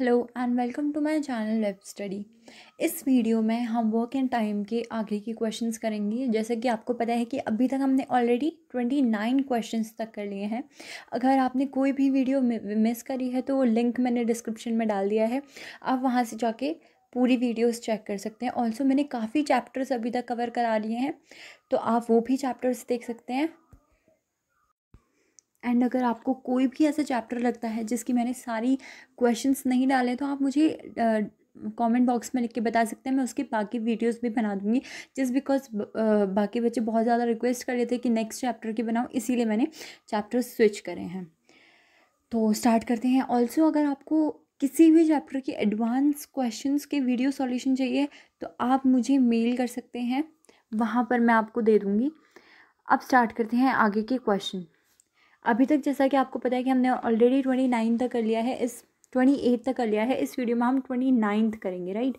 Hello and welcome to my channel web study इस video में हम वर्क एंड टाइम के आगे के क्वेश्चंस करेंगे जैसे कि आपको पता है कि अभी तक हमने ऑलरेडी ट्वेंटी नाइन क्वेश्चन तक कर लिए हैं अगर आपने कोई भी वीडियो मिस करी है तो वो लिंक मैंने डिस्क्रिप्शन में डाल दिया है आप वहाँ से जाके पूरी वीडियोस चेक कर सकते हैं ऑल्सो मैंने काफ़ी चैप्टर्स अभी तक कवर करा लिए हैं तो आप वो भी चैप्टर्स देख सकते हैं एंड अगर आपको कोई भी ऐसा चैप्टर लगता है जिसकी मैंने सारी क्वेश्चंस नहीं डाले तो आप मुझे कमेंट बॉक्स में लिख के बता सकते हैं मैं उसके बाकी वीडियोस भी बना दूँगी जस्ट बिकॉज बाकी बच्चे बहुत ज़्यादा रिक्वेस्ट कर रहे थे कि नेक्स्ट चैप्टर की बनाओ इसीलिए मैंने चैप्टर स्विच करे हैं तो स्टार्ट करते हैं ऑल्सो अगर आपको किसी भी चैप्टर की एडवांस क्वेश्चंस के वीडियो सॉल्यूशन चाहिए तो आप मुझे मेल कर सकते हैं वहाँ पर मैं आपको दे दूँगी अब स्टार्ट करते हैं आगे के क्वेश्चन अभी तक जैसा कि आपको पता है कि हमने ऑलरेडी ट्वेंटी नाइन्थ तक कर लिया है इस ट्वेंटी एट तक कर लिया है इस वीडियो में हम ट्वेंटी नाइन्थ करेंगे राइट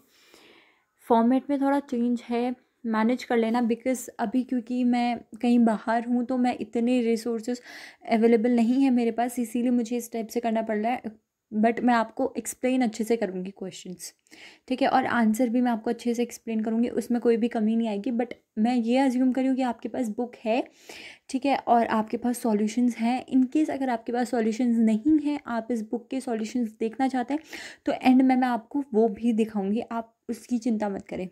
फॉर्मेट में थोड़ा चेंज है मैनेज कर लेना बिकॉज़ अभी क्योंकि मैं कहीं बाहर हूँ तो मैं इतने रिसोर्सेज अवेलेबल नहीं है मेरे पास इसीलिए मुझे इस टाइप से करना पड़ रहा है बट मैं आपको एक्सप्लेन अच्छे से करूँगी क्वेश्चंस ठीक है और आंसर भी मैं आपको अच्छे से एक्सप्लेन करूँगी उसमें कोई भी कमी नहीं आएगी बट मैं ये अज्यूम करी हूँ कि आपके पास बुक है ठीक है और आपके पास सॉल्यूशंस हैं इनकेस अगर आपके पास सॉल्यूशंस नहीं हैं आप इस बुक के सॉल्यूशंस देखना चाहते हैं तो एंड में मैं आपको वो भी दिखाऊँगी आप उसकी चिंता मत करें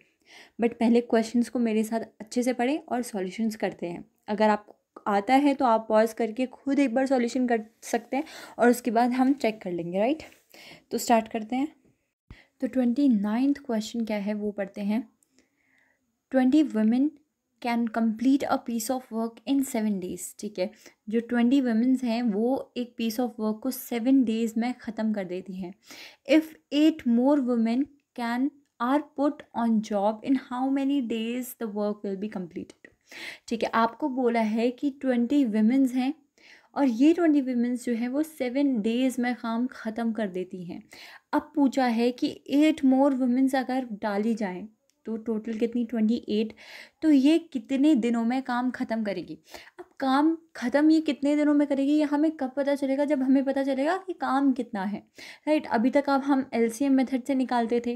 बट पहले क्वेश्चन को मेरे साथ अच्छे से पढ़ें और सॉल्यूशंस करते हैं अगर आपको आता है तो आप पॉज करके खुद एक बार सॉल्यूशन कर सकते हैं और उसके बाद हम चेक कर लेंगे राइट तो स्टार्ट करते हैं तो ट्वेंटी नाइन्थ क्वेश्चन क्या है वो पढ़ते हैं twenty women can complete a piece of work in seven days ठीक है जो ट्वेंटी वमेंस हैं वो एक पीस ऑफ वर्क को सेवन डेज़ में ख़त्म कर देती हैं if eight more women can are put on job in how many days the work will be completed ठीक है आपको बोला है कि ट्वेंटी वेमेंस हैं और ये ट्वेंटी वीमेंस जो है वो सेवन डेज़ में काम ख़त्म कर देती हैं अब पूछा है कि एट मोर वुमेंस अगर डाली जाएँ तो टोटल कितनी ट्वेंटी एट तो ये कितने दिनों में काम ख़त्म करेगी अब काम ख़त्म ये कितने दिनों में करेगी ये हमें कब पता चलेगा जब हमें पता चलेगा कि काम कितना है राइट अभी तक आप हम एल मेथड से निकालते थे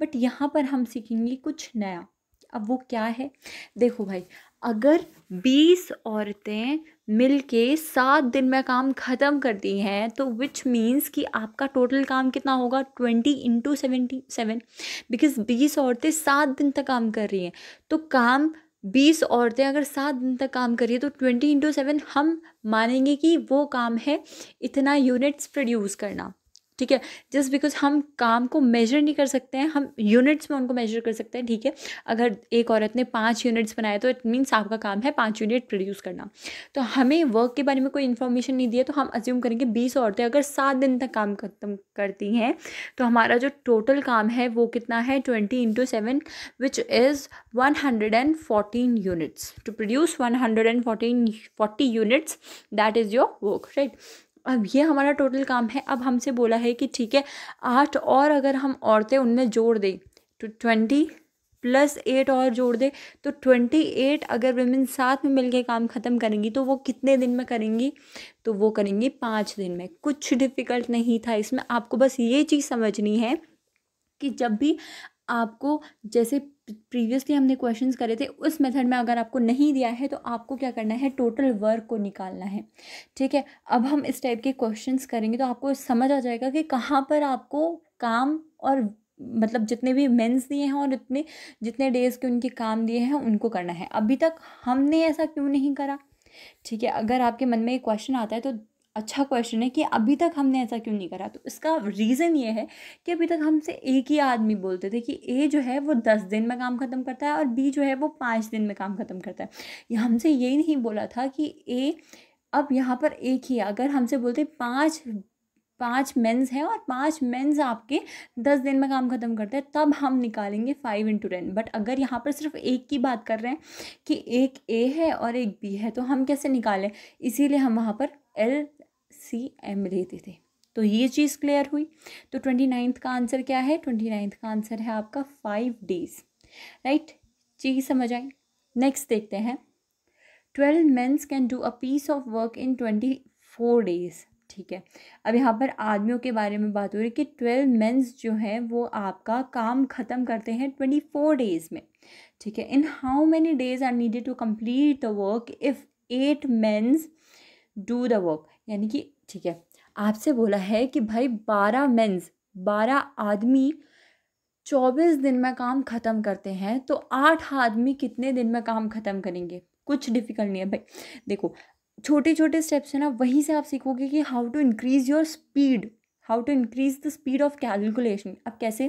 बट यहाँ पर हम सीखेंगे कुछ नया अब वो क्या है देखो भाई अगर बीस औरतें मिल के सात दिन में काम ख़त्म करती हैं तो विच मीन्स कि आपका टोटल काम कितना होगा twenty into seventy seven because बीस औरतें सात दिन तक काम कर रही हैं तो काम बीस औरतें अगर सात दिन तक काम करिए तो ट्वेंटी इंटू सेवन हम मानेंगे कि वो काम है इतना यूनिट्स प्रोड्यूस करना ठीक है जस्ट बिकॉज हम काम को मेजर नहीं कर सकते हैं हम यूनिट्स में उनको मेजर कर सकते हैं ठीक है अगर एक औरत ने पाँच यूनिट्स बनाए तो इट मीन्स आपका काम है पाँच यूनिट प्रोड्यूस करना तो हमें वर्क के बारे में कोई इन्फॉर्मेशन नहीं दिया तो हम अज्यूम करेंगे बीस औरतें अगर सात दिन तक काम खत्म करती हैं तो हमारा जो टोटल काम है वो कितना है twenty into seven which is one hundred and fourteen units to produce one hundred and fourteen forty units that is your work right अब ये हमारा टोटल काम है अब हमसे बोला है कि ठीक है आठ और अगर हम औरतें उनमें जोड़ दें तो ट्वेंटी प्लस एट और जोड़ दे तो ट्वेंटी एट अगर वेमेन साथ में मिलके काम ख़त्म करेंगी तो वो कितने दिन में करेंगी तो वो करेंगी पाँच दिन में कुछ डिफ़िकल्ट नहीं था इसमें आपको बस ये चीज़ समझनी है कि जब भी आपको जैसे प्रीवियसली हमने क्वेश्चंस करे थे उस मेथड में अगर आपको नहीं दिया है तो आपको क्या करना है टोटल वर्क को निकालना है ठीक है अब हम इस टाइप के क्वेश्चंस करेंगे तो आपको समझ आ जाएगा कि कहाँ पर आपको काम और मतलब जितने भी मेंस दिए हैं और इतने जितने डेज़ के उनके काम दिए हैं उनको करना है अभी तक हमने ऐसा क्यों नहीं करा ठीक है अगर आपके मन में ये क्वेश्चन आता है तो अच्छा क्वेश्चन है कि अभी तक हमने ऐसा क्यों नहीं करा तो इसका रीज़न ये है कि अभी तक हमसे एक ही आदमी बोलते थे कि ए जो है वो दस दिन में काम ख़त्म करता है और बी जो है वो पाँच दिन में काम ख़त्म करता है ये हमसे यही नहीं बोला था कि ए अब यहाँ पर एक ही अगर हमसे बोलते पाँच पाँच मेंस हैं और पाँच मेंस आपके दस दिन में काम ख़त्म करते हैं तब हम निकालेंगे फाइव इंटू टेन बट अगर यहाँ पर सिर्फ एक की बात कर रहे हैं कि एक ए है और एक बी है तो हम कैसे निकालें इसीलिए हम वहाँ पर एल सी एम लेते थे तो ये चीज़ क्लियर हुई तो ट्वेंटी नाइन्थ का आंसर क्या है ट्वेंटी नाइन्थ का आंसर है आपका फाइव डेज राइट चीज़ समझ आई नेक्स्ट देखते हैं twelve mens can do a piece of work in twenty four days ठीक है अब यहाँ पर आदमियों के बारे में बात हो रही है कि ट्वेल्व मेन्स जो है वो आपका काम ख़त्म करते हैं ट्वेंटी फोर डेज़ में ठीक है in how many days are needed to complete the work if eight mens do the work यानी कि ठीक है आपसे बोला है कि भाई बारह मेंस बारह आदमी चौबीस दिन में काम ख़त्म करते हैं तो आठ आदमी कितने दिन में काम ख़त्म करेंगे कुछ डिफ़िकल्ट नहीं है भाई देखो छोटे छोटे स्टेप्स हैं ना वहीं से आप सीखोगे कि how to increase your speed how to increase the speed of calculation अब कैसे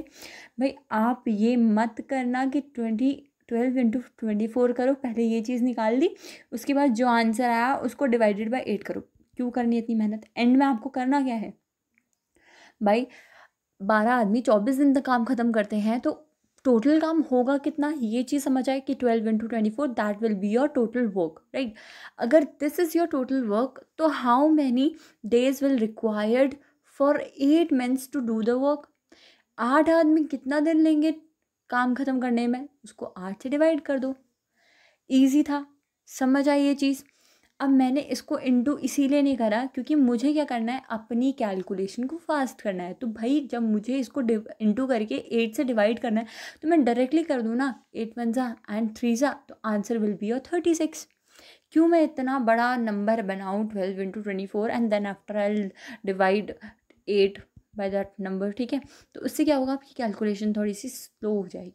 भाई आप ये मत करना कि twenty twelve into twenty four करो पहले ये चीज़ निकाल दी उसके बाद जो आंसर आया उसको डिवाइडेड बाई एट करो क्यों करनी है इतनी मेहनत एंड में आपको करना क्या है भाई बारह आदमी चौबीस दिन तक काम ख़त्म करते हैं तो टोटल काम होगा कितना ये चीज़ समझ आए कि twelve into twenty four that will be your total work right अगर this is your total work तो how many days will required for eight months to do the work आठ आदमी कितना दिन लेंगे काम ख़त्म करने में उसको आठ से डिवाइड कर दो ईजी था समझ आई ये चीज़ अब मैंने इसको इंटू इसीलिए नहीं करा क्योंकि मुझे क्या करना है अपनी कैलकुलेशन को फास्ट करना है तो भाई जब मुझे इसको इंटू करके एट से डिवाइड करना है तो मैं डायरेक्टली कर दूँ ना एट वन ज़ा एंड थ्री ज़ा तो answer will be your thirty six क्यों मैं इतना बड़ा नंबर बनाऊँ twelve into twenty four and then after I divide eight by that number ठीक है तो उससे क्या होगा आपकी कैलकुलेशन थोड़ी सी स्लो हो जाएगी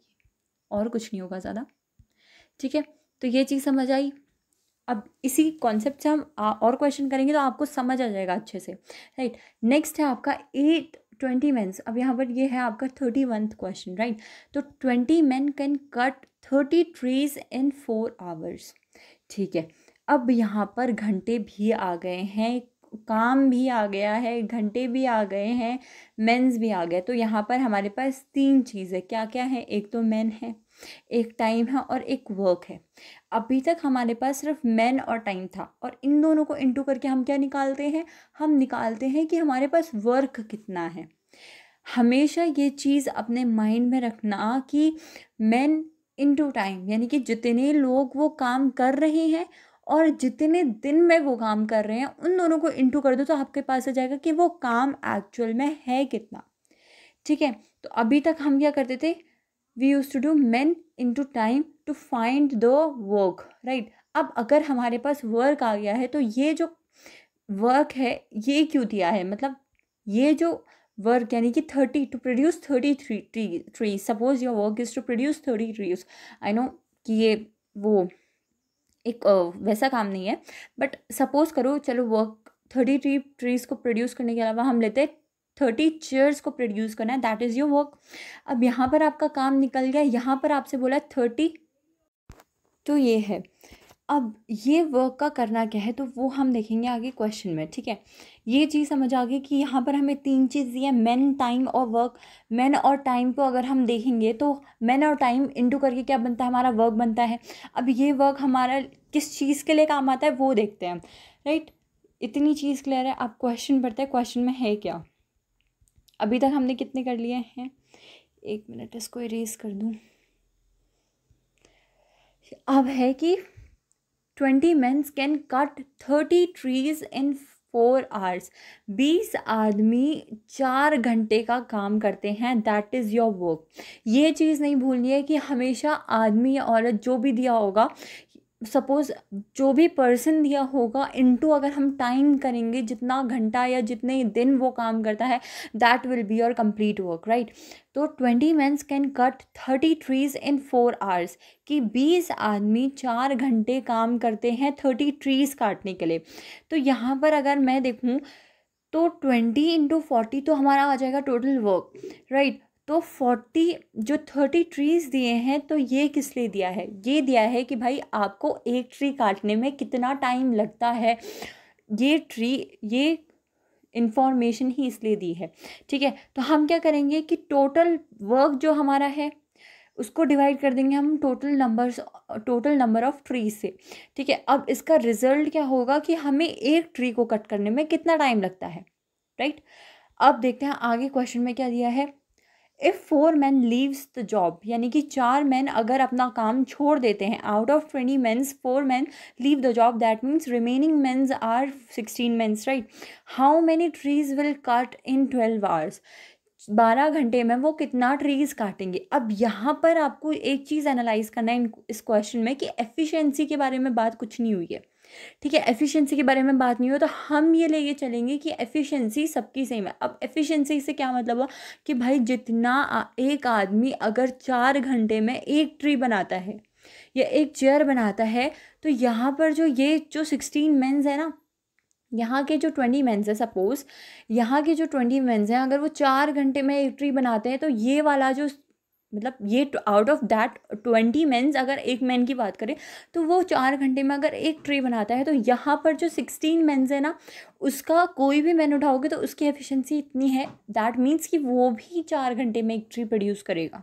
और कुछ नहीं होगा ज़्यादा ठीक है तो ये चीज़ समझ आई अब इसी कॉन्सेप्ट से हम और क्वेश्चन करेंगे तो आपको समझ आ जाएगा अच्छे से राइट नेक्स्ट है आपका एट ट्वेंटी मेन्स अब यहाँ पर ये है आपका थर्टी वंथ क्वेश्चन राइट तो twenty man can cut thirty trees in four hours ठीक है अब यहाँ पर घंटे भी आ गए हैं काम भी आ गया है घंटे भी आ गए हैं मेंस भी आ गए तो यहाँ पर हमारे पास तीन चीज़ें क्या क्या है एक तो मेन है एक टाइम है और एक वर्क है अभी तक हमारे पास सिर्फ मैन और टाइम था और इन दोनों को इंटू करके हम क्या निकालते हैं हम निकालते हैं कि हमारे पास वर्क कितना है हमेशा ये चीज़ अपने माइंड में रखना कि मैन इंटू टाइम यानी कि जितने लोग वो काम कर रहे हैं और जितने दिन में वो काम कर रहे हैं उन दोनों को इंटू कर दो तो आपके पास आ जाएगा कि वो काम एक्चुअल में है कितना ठीक है तो अभी तक हम क्या करते थे we use to do man into time to find the work right अब अगर हमारे पास वर्क आ गया है तो ये जो वर्क है ये क्यों दिया है मतलब ये जो वर्क यानी कि thirty to produce thirty three tree tree suppose your work is to produce thirty trees I know कि ये वो एक वैसा काम नहीं है बट सपोज़ करो चलो वर्क थर्टी थ्री ट्रीज़ को प्रोड्यूस करने के अलावा हम लेते हैं थर्टी चेयर्स को प्रोड्यूस करना है दैट इज़ योर वर्क अब यहाँ पर आपका काम निकल गया यहाँ पर आपसे बोला थर्टी तो ये है अब ये वर्क का करना क्या है तो वो हम देखेंगे आगे क्वेश्चन में ठीक है ये चीज़ समझ आ गई कि यहाँ पर हमें तीन चीज़ दी है मैन टाइम और वर्क मैन और टाइम को अगर हम देखेंगे तो मैन और टाइम इंटू करके क्या बनता है हमारा वर्क बनता है अब ये वर्क हमारा किस चीज़ के लिए काम आता है वो देखते हैं राइट इतनी चीज़ क्लियर है आप क्वेश्चन पढ़ते हैं क्वेश्चन में है क्या अभी तक हमने कितने कर लिए हैं एक मिनट इसको इरेज कर दूँ अब है कि twenty mens can cut thirty trees in four hours बीस आदमी चार घंटे का काम करते हैं दैट इज़ योर वर्क ये चीज़ नहीं भूलनी है कि हमेशा आदमी या औरत जो भी दिया होगा सपोज़ जो भी पर्सन दिया होगा इनटू अगर हम टाइम करेंगे जितना घंटा या जितने दिन वो काम करता है that will be your complete work right तो twenty mans can cut thirty trees in four hours कि बीस आदमी चार घंटे काम करते हैं थर्टी ट्रीज काटने के लिए तो यहाँ पर अगर मैं देखूँ तो ट्वेंटी इंटू फोर्टी तो हमारा आ जाएगा टोटल वर्क राइट तो फोर्टी जो थर्टी ट्रीज़ दिए हैं तो ये किस लिए दिया है ये दिया है कि भाई आपको एक ट्री काटने में कितना टाइम लगता है ये ट्री ये इन्फॉर्मेशन ही इसलिए दी है ठीक है तो हम क्या करेंगे कि टोटल वर्क जो हमारा है उसको डिवाइड कर देंगे हम total numbers total number of tree से ठीक है अब इसका रिज़ल्ट क्या होगा कि हमें एक ट्री को कट करने में कितना टाइम लगता है राइट अब देखते हैं आगे क्वेश्चन में क्या दिया है if four man leaves the job यानी कि चार मैन अगर अपना काम छोड़ देते हैं out of twenty mans four man leave the job that means remaining mans are sixteen mans right how many trees will cut in twelve hours बारह घंटे में वो कितना ट्रीज काटेंगे अब यहाँ पर आपको एक चीज़ एनालाइज करना है इस क्वेश्चन में कि एफिशिएंसी के बारे में बात कुछ नहीं हुई है ठीक है एफिशिएंसी के बारे में बात नहीं हो तो हम ये लेके चलेंगे कि एफिशिएंसी सबकी सेम है अब एफिशिएंसी से क्या मतलब हुआ कि भाई जितना एक आदमी अगर चार घंटे में एक ट्री बनाता है या एक चेयर बनाता है तो यहाँ पर जो ये जो सिक्सटीन मेंस है ना यहाँ के जो ट्वेंटी मेंस है सपोज़ यहाँ के जो ट्वेंटी मेंस हैं अगर वो चार घंटे में एक ट्री बनाते हैं तो ये वाला जो मतलब ये out of that twenty mens अगर एक मैन की बात करें तो वो चार घंटे में अगर एक ट्री बनाता है तो यहाँ पर जो सिक्सटीन मेन्स है ना उसका कोई भी मैन उठाओगे तो उसकी एफिशिएंसी इतनी है दैट मीन्स कि वो भी चार घंटे में एक ट्री प्रोड्यूस करेगा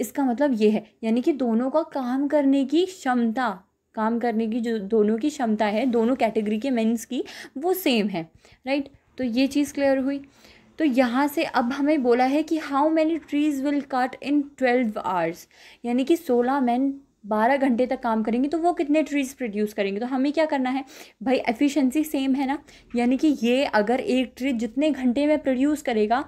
इसका मतलब ये है यानी कि दोनों का काम करने की क्षमता काम करने की जो दोनों की क्षमता है दोनों कैटेगरी के मेन्स की वो सेम है राइट तो ये चीज़ क्लियर हुई तो यहाँ से अब हमें बोला है कि how many trees will cut in twelve hours यानी कि सोलह मैन बारह घंटे तक काम करेंगे तो वो कितने ट्रीज़ प्रोड्यूस करेंगे तो हमें क्या करना है भाई एफिशिएंसी सेम है ना यानी कि ये अगर एक ट्री जितने घंटे में प्रोड्यूस करेगा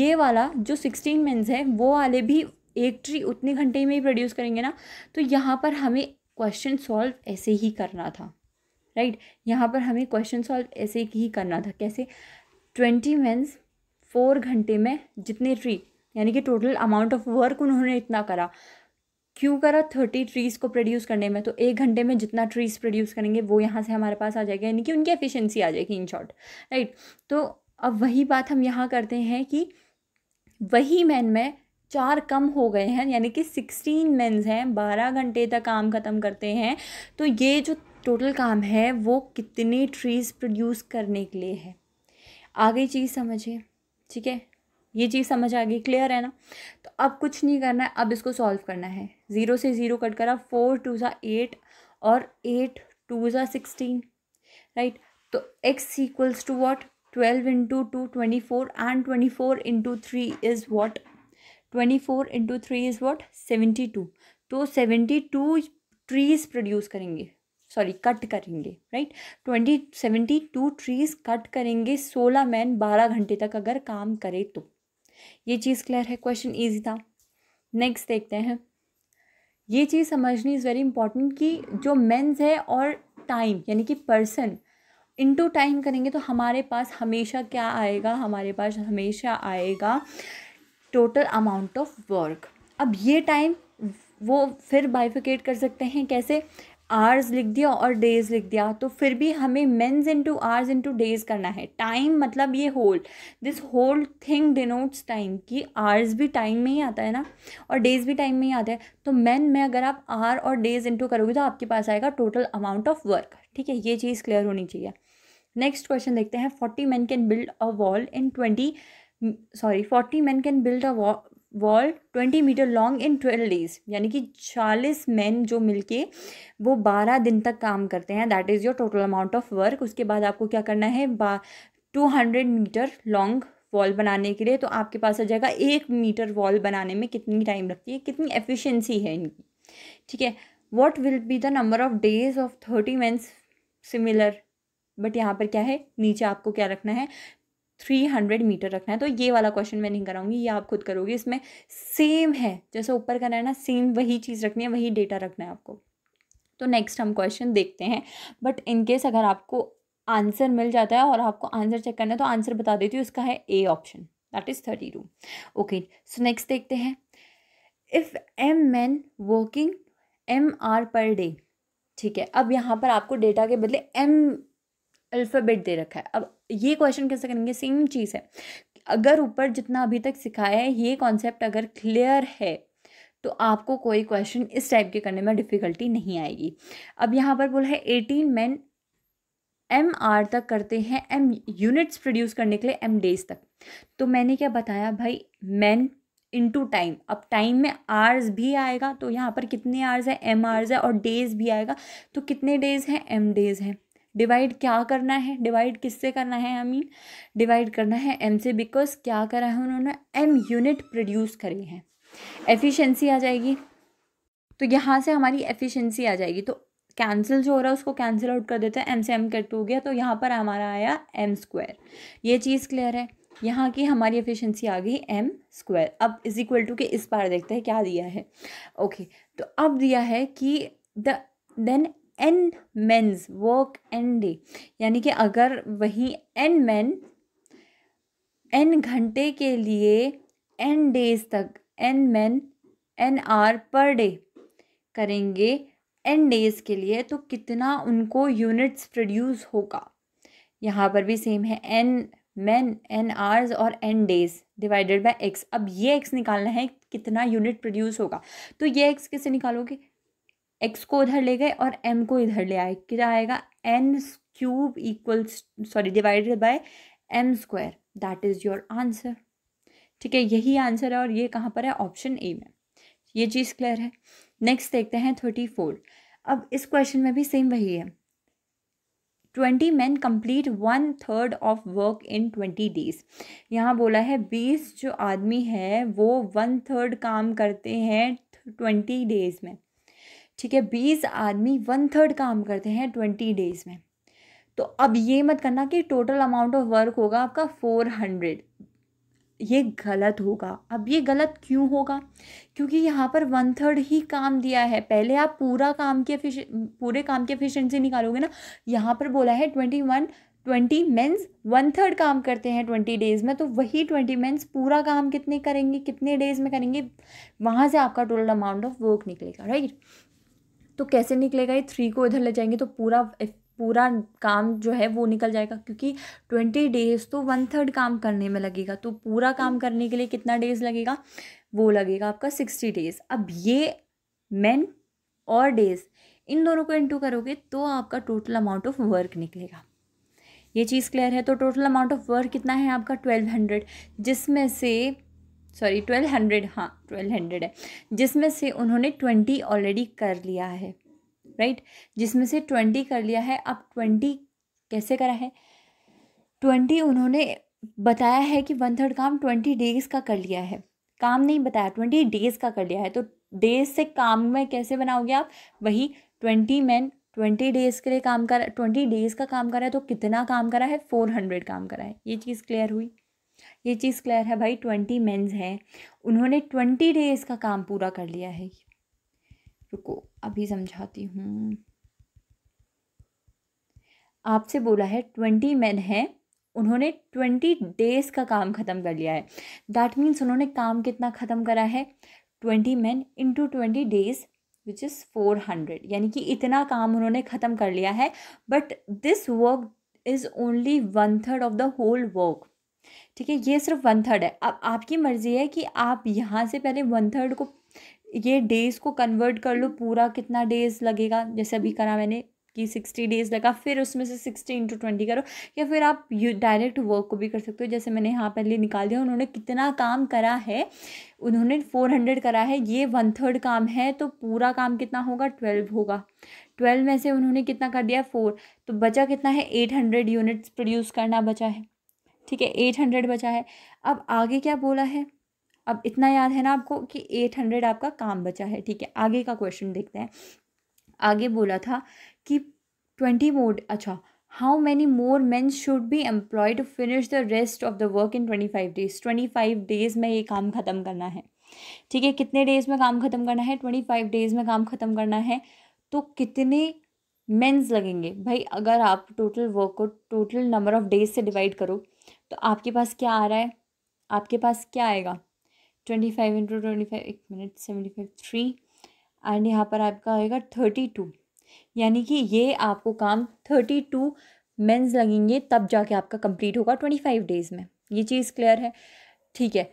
ये वाला जो सिक्सटीन मेन्स है वो वाले भी एक ट्री उतने घंटे में ही प्रोड्यूस करेंगे ना तो यहाँ पर हमें क्वेश्चन सॉल्व ऐसे ही करना था राइट यहाँ पर हमें क्वेश्चन सॉल्व ऐसे ही करना था कैसे ट्वेंटी मेन्स फोर घंटे में जितने ट्री यानी कि टोटल अमाउंट ऑफ वर्क उन्होंने इतना करा क्यों करा थर्टी ट्रीज़ को प्रोड्यूस करने में तो एक घंटे में जितना ट्रीज़ प्रोड्यूस करेंगे वो यहाँ से हमारे पास आ जाएगा यानी कि उनकी एफिशिएंसी आ जाएगी इन शॉर्ट राइट तो अब वही बात हम यहाँ करते हैं कि वही मैन में चार कम हो गए हैं यानी कि सिक्सटीन मेन्स हैं बारह घंटे तक काम ख़त्म करते हैं तो ये जो टोटल काम है वो कितने ट्रीज़ प्रोड्यूस करने के लिए है आगे चीज़ समझिए ठीक है ये चीज़ समझ आ गई क्लियर है ना तो अब कुछ नहीं करना है अब इसको सॉल्व करना है ज़ीरो से ज़ीरो कट करा फोर टू ज़ा एट और एट टू ज़ा सिक्सटीन राइट तो X equals to what twelve into two twenty four and twenty four into three is what twenty four into three is what seventy two तो seventy two trees produce करेंगे sorry cut करेंगे right twenty seventy two trees cut करेंगे सोलह man बारह घंटे तक अगर काम करे तो ये चीज़ क्लियर है क्वेश्चन ईजी था नेक्स्ट देखते हैं ये चीज़ समझनी इज़ वेरी इंपॉर्टेंट कि जो मेंस है और टाइम यानी कि पर्सन इनटू टाइम करेंगे तो हमारे पास हमेशा क्या आएगा हमारे पास हमेशा आएगा टोटल अमाउंट ऑफ वर्क अब ये टाइम वो फिर बाइफिकेट कर सकते हैं कैसे आर्स लिख दिया और डेज लिख दिया तो फिर भी हमें mens into hours into days करना है टाइम मतलब ये whole this whole thing denotes time कि आर्स भी टाइम में ही आता है ना और डेज भी टाइम में ही आता है तो मैन में अगर आप आर और डेज इंटू करोगे तो आपके पास आएगा टोटल अमाउंट ऑफ वर्क ठीक है ये चीज़ क्लियर होनी चाहिए नेक्स्ट क्वेश्चन देखते हैं forty man can build a wall in twenty sorry forty man can build a wall twenty metre long in twelve days यानी कि चालीस मैन जो मिलके वो बारह दिन तक काम करते हैं that is your total amount of work उसके बाद आपको क्या करना है बा two hundred metre long wall बनाने के लिए तो आपके पास आ जाएगा एक मीटर वॉल बनाने में कितनी टाइम लगती है कितनी एफिशिएंसी है इनकी ठीक है what will be the number of days of thirty mans similar but यहाँ पर क्या है नीचे आपको क्या रखना है थ्री हंड्रेड मीटर रखना है तो ये वाला क्वेश्चन मैं नहीं कराऊंगी ये आप खुद करोगे इसमें सेम है जैसे ऊपर करना है ना सेम वही चीज़ रखनी है वही डेटा रखना है आपको तो नेक्स्ट हम क्वेश्चन देखते हैं बट इनकेस अगर आपको आंसर मिल जाता है और आपको आंसर चेक करना है तो आंसर बता देती हूँ उसका है A option that is thirty two okay so next देखते हैं if M man working M hour per day ठीक है अब यहाँ पर आपको डेटा के बदले एम अल्फ़ाबेट दे रखा है अब ये क्वेश्चन कैसे करेंगे सेम चीज़ है अगर ऊपर जितना अभी तक सिखाया है ये कॉन्सेप्ट अगर क्लियर है तो आपको कोई क्वेश्चन इस टाइप के करने में डिफ़िकल्टी नहीं आएगी अब यहाँ पर बोला है एटीन मैन एम आर तक करते हैं एम यूनिट्स प्रोड्यूस करने के लिए एम डेज तक तो मैंने क्या बताया भाई मैन टू टाइम अब टाइम में आर्स भी आएगा तो यहाँ पर कितने आर्स है एम आर्स है और डेज भी आएगा तो कितने डेज हैं एम डेज हैं डिवाइड क्या करना है डिवाइड किससे करना है आई मीन डिवाइड करना है एम से बिकॉज क्या करा है उन्होंने एम यूनिट प्रोड्यूस करी है एफिशिएंसी आ जाएगी तो यहाँ से हमारी एफिशिएंसी आ जाएगी तो कैंसिल जो हो रहा है उसको कैंसिल आउट कर देते हैं एम से एम कट हो गया तो यहाँ पर हमारा आया एम स्क्वायर ये चीज़ क्लियर है यहाँ की हमारी एफिशिएंसी आ गई एम स्क्वायर अब इज इक्वल टू के इस बार देखते हैं क्या दिया है ओके okay, तो अब दिया है कि the then N mens work N day यानी कि अगर वहीं एन मैन एन घंटे के लिए एन डेज तक N man N hour per day करेंगे एन डेज के लिए तो कितना उनको यूनिट्स प्रोड्यूस होगा यहाँ पर भी सेम है एन मैन एन आर्स और N days divided by X अब ये एक्स निकालना है कितना यूनिट प्रोड्यूस होगा तो ये एक्स किससे निकालोगे एक्स को उधर ले गए और एम को इधर ले आए क्या आएगा N cube equals sorry divided by M square that is your answer ठीक है यही आंसर है और ये कहाँ पर है ऑप्शन ए में ये चीज़ क्लियर है नेक्स्ट देखते हैं थर्टी फोर अब इस क्वेश्चन में भी सेम वही है twenty man complete one third of work in twenty days यहाँ बोला है बीस जो आदमी है वो वन थर्ड काम करते हैं ट्वेंटी डेज में ठीक है बीस आदमी वन थर्ड काम करते हैं ट्वेंटी डेज़ में तो अब ये मत करना कि टोटल अमाउंट ऑफ वर्क होगा आपका फोर हंड्रेड ये गलत होगा अब ये गलत क्यों होगा क्योंकि यहाँ पर वन थर्ड ही काम दिया है पहले आप पूरा काम की एफिश पूरे काम की एफिशिएंसी निकालोगे ना यहाँ पर बोला है twenty one twenty mens one third काम करते हैं ट्वेंटी डेज़ में तो वही ट्वेंटी मेंस पूरा काम कितने करेंगे कितने डेज़ में करेंगे वहाँ से आपका टोटल अमाउंट ऑफ वर्क निकलेगा राइट तो कैसे निकलेगा ये थ्री को इधर ले जाएंगे तो पूरा पूरा काम जो है वो निकल जाएगा क्योंकि ट्वेंटी डेज तो वन थर्ड काम करने में लगेगा तो पूरा काम करने के लिए कितना डेज लगेगा वो लगेगा आपका सिक्सटी डेज अब ये मैन और डेज इन दोनों को इंटू करोगे तो आपका टोटल अमाउंट ऑफ वर्क निकलेगा ये चीज़ क्लियर है तो टोटल अमाउंट ऑफ वर्क कितना है आपका ट्वेल्व हंड्रेड जिसमें से सॉरी ट्वेल्व हंड्रेड हाँ ट्वेल्व हंड्रेड है जिसमें से उन्होंने ट्वेंटी ऑलरेडी कर लिया है राइट जिसमें से ट्वेंटी कर लिया है अब ट्वेंटी कैसे करा है ट्वेंटी उन्होंने बताया है कि वन थर्ड काम ट्वेंटी डेज़ का कर लिया है काम नहीं बताया ट्वेंटी डेज़ का कर लिया है तो डेज से काम में कैसे बनाओगे आप वही ट्वेंटी मैन ट्वेंटी डेज़ के लिए काम कर ट्वेंटी डेज़ का काम करा है तो कितना काम करा है फोर हंड्रेड काम करा है ये चीज़ क्लियर हुई ये चीज़ क्लियर है भाई ट्वेंटी मेंस हैं उन्होंने ट्वेंटी डेज़ का काम पूरा कर लिया है रुको अभी समझाती हूँ आपसे बोला है ट्वेंटी मैन हैं उन्होंने ट्वेंटी डेज़ का काम ख़त्म कर लिया है दैट मीन्स उन्होंने काम कितना ख़त्म करा है twenty man into twenty days which is four hundred यानी कि इतना काम उन्होंने ख़त्म कर लिया है but this work is only one third of the whole work ठीक है ये सिर्फ वन थर्ड है अब आपकी मर्ज़ी है कि आप यहाँ से पहले वन थर्ड को ये डेज़ को कन्वर्ट कर लो पूरा कितना डेज़ लगेगा जैसे अभी करा मैंने कि सिक्सटी डेज़ लगा फिर उसमें से सिक्सटी इंटू ट्वेंटी करो या फिर आप यू डायरेक्ट वर्क को भी कर सकते हो जैसे मैंने यहाँ पहले निकाल दिया उन्होंने कितना काम करा है उन्होंने फोर हंड्रेड करा है ये वन थर्ड काम है तो पूरा काम कितना होगा ट्वेल्व होगा ट्वेल्व में से उन्होंने कितना कर दिया फोर तो बचा कितना है एट हंड्रेड यूनिट्स प्रोड्यूस करना बचा है ठीक है एट हंड्रेड बचा है अब आगे क्या बोला है अब इतना याद है ना आपको कि एट हंड्रेड आपका काम बचा है ठीक है आगे का क्वेश्चन देखते हैं आगे बोला था कि ट्वेंटी मोड अच्छा how many more man should be employ to finish the rest of the work in twenty five days twenty five days में ये काम ख़त्म करना है ठीक है कितने डेज़ में काम ख़त्म करना है ट्वेंटी फाइव डेज़ में काम ख़त्म करना है तो कितने मेन्स लगेंगे भाई अगर आप टोटल वर्क को टोटल नंबर ऑफ़ डेज से डिवाइड करो तो आपके पास क्या आ रहा है आपके पास क्या आएगा twenty five into twenty five एक minute seventy five three and यहाँ पर आपका आएगा थर्टी टू यानी कि ये आपको काम थर्टी टू मेंस लगेंगे तब जाके आपका कंप्लीट होगा ट्वेंटी फाइव डेज़ में ये चीज़ क्लियर है ठीक है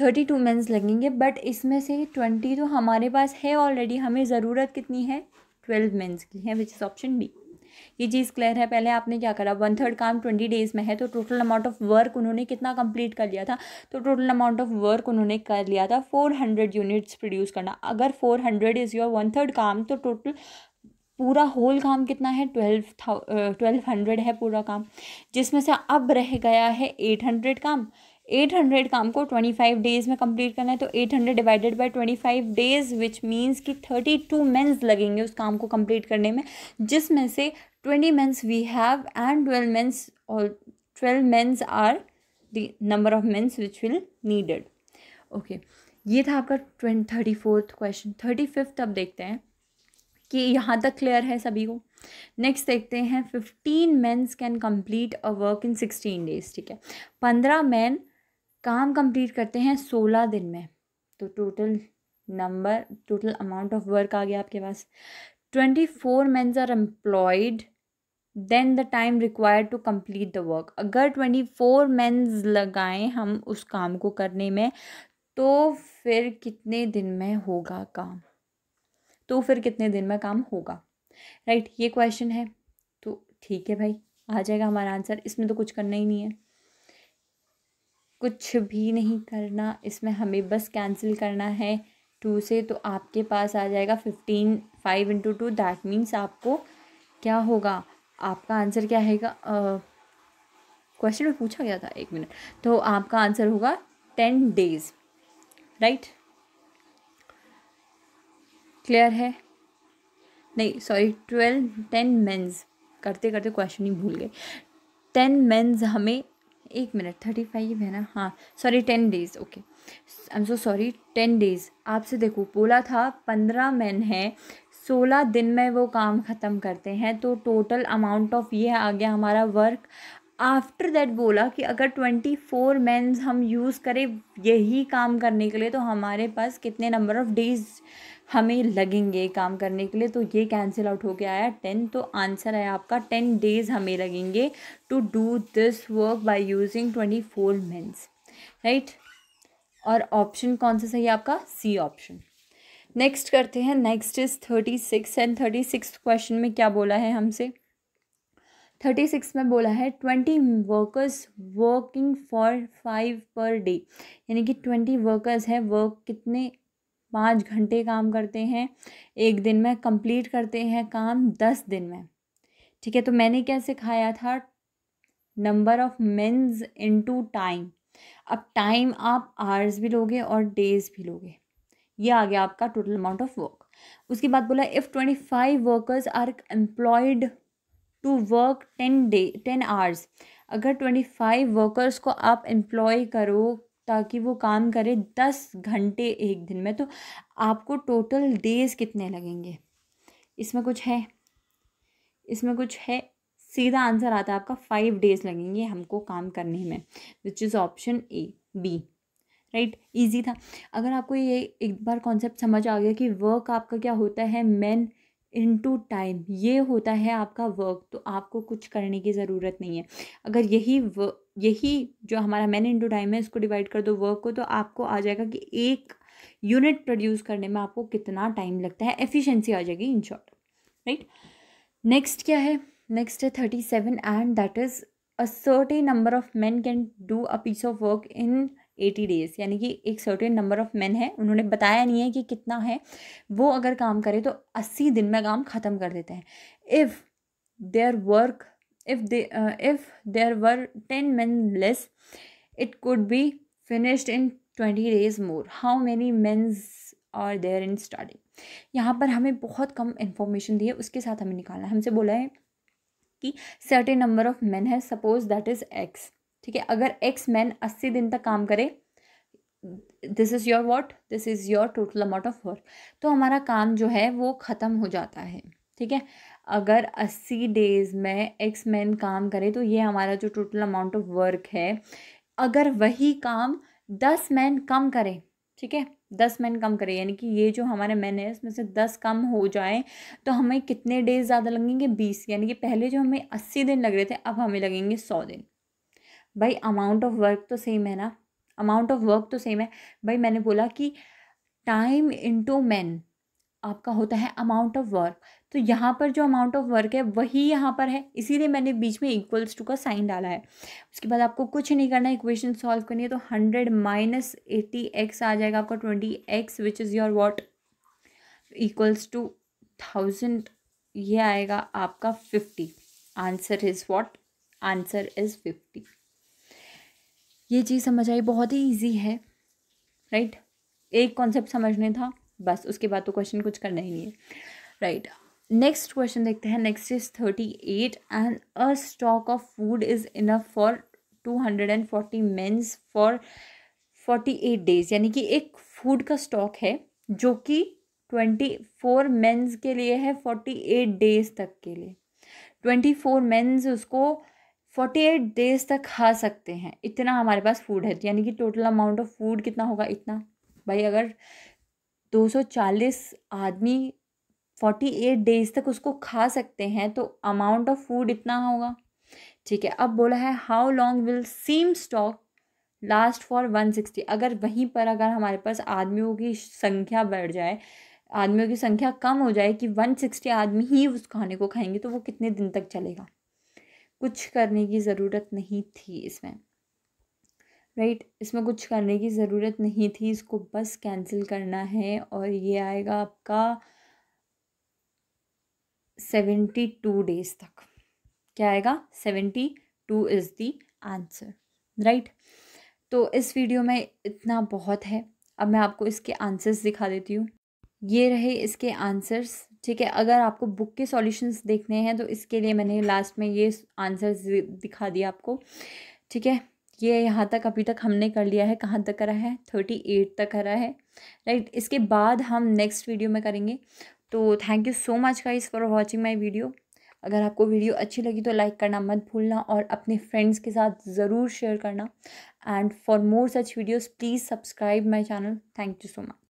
थर्टी टू मेंस लगेंगे बट इसमें से ट्वेंटी तो हमारे पास है ऑलरेडी हमें ज़रूरत कितनी है ट्वेल्व मेंस की है विच इज़ ऑप्शन डी ये चीज़ क्लियर है पहले आपने क्या करा वन थर्ड काम ट्वेंटी डेज़ में है तो टोटल अमाउंट ऑफ वर्क उन्होंने कितना कंप्लीट कर लिया था तो टोटल अमाउंट ऑफ वर्क उन्होंने कर लिया था फोर हंड्रेड यूनिट्स प्रोड्यूस करना अगर four hundred is your one third काम तो टोटल पूरा होल काम कितना है ट्वेल्व थाउ ट्वेल्व हंड्रेड है पूरा काम जिसमें से अब रह गया है एट हंड्रेड काम एट हंड्रेड काम को ट्वेंटी फाइव डेज़ में कंप्लीट करना है तो eight hundred divided by twenty five days which means कि थर्टी टू मेन्स लगेंगे उस काम को कंप्लीट करने में जिसमें से twenty mens we have and twelve mens और twelve mens are the number of mens which will needed okay ये था आपका twenty thirty fourth question thirty fifth अब देखते हैं कि यहाँ तक क्लियर है सभी को नेक्स्ट देखते हैं fifteen mens can complete a work in sixteen days ठीक है पंद्रह मैन काम कंप्लीट करते हैं सोलह दिन में तो total number total amount of work आ गया आपके पास twenty four mans are employed then the time required to complete the work अगर ट्वेंटी फोर मैंस लगाएं हम उस काम को करने में तो फिर कितने दिन में होगा काम तो फिर कितने दिन में काम होगा राइट right, ये क्वेश्चन है तो ठीक है भाई आ जाएगा हमारा आंसर इसमें तो कुछ करना ही नहीं है कुछ भी नहीं करना इसमें हमें बस कैंसिल करना है टू से तो आपके पास आ जाएगा fifteen five into two that means आपको क्या होगा आपका आंसर क्या हैगा क्वेश्चन में पूछा गया था एक मिनट तो आपका आंसर होगा टेन डेज राइट क्लियर है नहीं सॉरी ट्वेल्व टेन मेंस करते करते क्वेश्चन ही भूल गए टेन मेंस हमें एक मिनट थर्टी फाइव है ना हाँ sorry ten days okay I am so sorry ten days आपसे देखो बोला था पंद्रह मैन है सोलह दिन में वो काम ख़त्म करते हैं तो टोटल अमाउंट ऑफ ये आ गया हमारा वर्क आफ्टर दैट बोला कि अगर ट्वेंटी फोर मैंस हम यूज़ करें यही काम करने के लिए तो हमारे पास कितने नंबर ऑफ़ डेज़ हमें लगेंगे काम करने के लिए तो ये कैंसिल आउट हो गया आया टेन तो आंसर आया आपका टेन डेज हमें लगेंगे to do this work by using twenty four minutes right और ऑप्शन कौन सा सही है आपका सी ऑप्शन नेक्स्ट करते हैं next is thirty six and thirty six question में क्या बोला है हमसे थर्टी सिक्स में बोला है twenty workers working for five per day यानी कि ट्वेंटी वर्कर्स हैं वर्क कितने पाँच घंटे काम करते हैं एक दिन में कंप्लीट करते हैं काम दस दिन में ठीक है तो मैंने क्या सिखाया था number of mens into time अब टाइम आप आवर्स भी लोगे और डेज भी लोगे ये आ गया आपका टोटल अमाउंट ऑफ वर्क उसके बाद बोला if twenty five workers are employed to work ten day ten hours अगर ट्वेंटी फाइव वर्कर्स को आप एम्प्लॉय करो ताकि वो काम करे दस घंटे एक दिन में तो आपको टोटल डेज़ कितने लगेंगे इसमें कुछ है इसमें कुछ है सीधा आंसर आता है आपका फाइव डेज़ लगेंगे हमको काम करने में which is option A B right right? Easy था अगर आपको ये एक बार कॉन्सेप्ट समझ आ गया कि वर्क आपका क्या होता है मैन इनटू टाइम ये होता है आपका वर्क तो आपको कुछ करने की ज़रूरत नहीं है अगर यही यही जो हमारा मैन इनटू टाइम है इसको डिवाइड कर दो वर्क को तो आपको आ जाएगा कि एक यूनिट प्रोड्यूस करने में आपको कितना टाइम लगता है एफिशिएंसी आ जाएगी इन शॉर्ट राइट नेक्स्ट क्या है नेक्स्ट है thirty seven and that is a certain number of man can do a piece of work in eighty days यानी कि एक सर्टेन नंबर ऑफ़ मेन है उन्होंने बताया नहीं है कि कितना है वो अगर काम करे तो अस्सी दिन में काम ख़त्म कर देते हैं if there work if they if there were ten man less it could be finished in twenty days more how many mens are there in starting यहाँ पर हमें बहुत कम इन्फॉर्मेशन दी है उसके साथ हमें निकालना है हमसे बोला है कि सर्टेन नंबर ऑफ मैन है सपोज दैट इज़ एक्स ठीक है अगर एक्स मैन अस्सी दिन तक काम करे this is your what this is your total amount of work तो हमारा काम जो है वो ख़त्म हो जाता है ठीक है अगर अस्सी डेज़ में एक्स मैन काम करे तो ये हमारा जो टोटल अमाउंट ऑफ वर्क है अगर वही काम दस मैन कम करें ठीक है दस मैन कम करें यानी कि ये जो हमारे मैन है उसमें से दस कम हो जाए तो हमें कितने डेज़ ज़्यादा लगेंगे बीस यानी कि पहले जो हमें अस्सी दिन लग रहे थे अब हमें लगेंगे सौ दिन भाई अमाउंट ऑफ वर्क तो सेम है ना अमाउंट ऑफ वर्क तो सेम है भाई मैंने बोला कि टाइम इंटू मैन आपका होता है अमाउंट ऑफ वर्क तो यहाँ पर जो अमाउंट ऑफ वर्क है वही यहाँ पर है इसीलिए मैंने बीच में इक्वल्स टू का साइन डाला है उसके बाद आपको कुछ नहीं करना है इक्वेशन सॉल्व करनी है तो हंड्रेड माइनस एटी एक्स आ जाएगा आपका twenty X which is your what equals to thousand ये आएगा आपका fifty answer is what answer is fifty ये चीज़ समझ आई बहुत ही ईजी है राइट एक कॉन्सेप्ट समझने था बस उसके बाद तो क्वेश्चन कुछ करना ही नहीं है राइट नेक्स्ट क्वेश्चन देखते हैं next is thirty eight and a stock of food is enough for two hundred and forty mens for forty eight days यानी कि एक फूड का स्टॉक है जो कि ट्वेंटी फोर मेन्स के लिए है फोर्टी एट डेज तक के लिए ट्वेंटी फोर मेन्स उसको फोर्टी एट डेज तक खा सकते हैं इतना हमारे पास फूड है यानी कि टोटल अमाउंट ऑफ फूड कितना होगा इतना भाई अगर दो सौ चालीस आदमी फोर्टी एट डेज तक उसको खा सकते हैं तो अमाउंट ऑफ फूड इतना होगा ठीक है अब बोला है how long will same stock last for one sixty अगर वहीं पर अगर हमारे पास आदमियों की संख्या बढ़ जाए आदमियों की संख्या कम हो जाए कि वन सिक्सटी आदमी ही उस खाने को खाएंगे तो वो कितने दिन तक चलेगा कुछ करने की ज़रूरत नहीं थी इसमें राइट right? इसमें कुछ करने की ज़रूरत नहीं थी इसको बस कैंसिल करना है और ये आएगा आपका सेवेंटी टू डेज़ तक क्या आएगा seventy two is the answer right तो इस वीडियो में इतना बहुत है अब मैं आपको इसके आंसर्स दिखा देती हूँ ये रहे इसके आंसर्स ठीक है अगर आपको बुक के सॉल्यूशंस देखने हैं तो इसके लिए मैंने लास्ट में ये आंसर दिखा दिया आपको ठीक है ये यहाँ तक अभी तक हमने कर लिया है कहाँ तक करा है थर्टी एट तक करा है राइट इसके बाद हम नेक्स्ट वीडियो में करेंगे तो thank you so much guys for watching my video अगर आपको वीडियो अच्छी लगी तो लाइक करना मत भूलना और अपने फ्रेंड्स के साथ ज़रूर शेयर करना and for more such videos please subscribe my channel thank you so much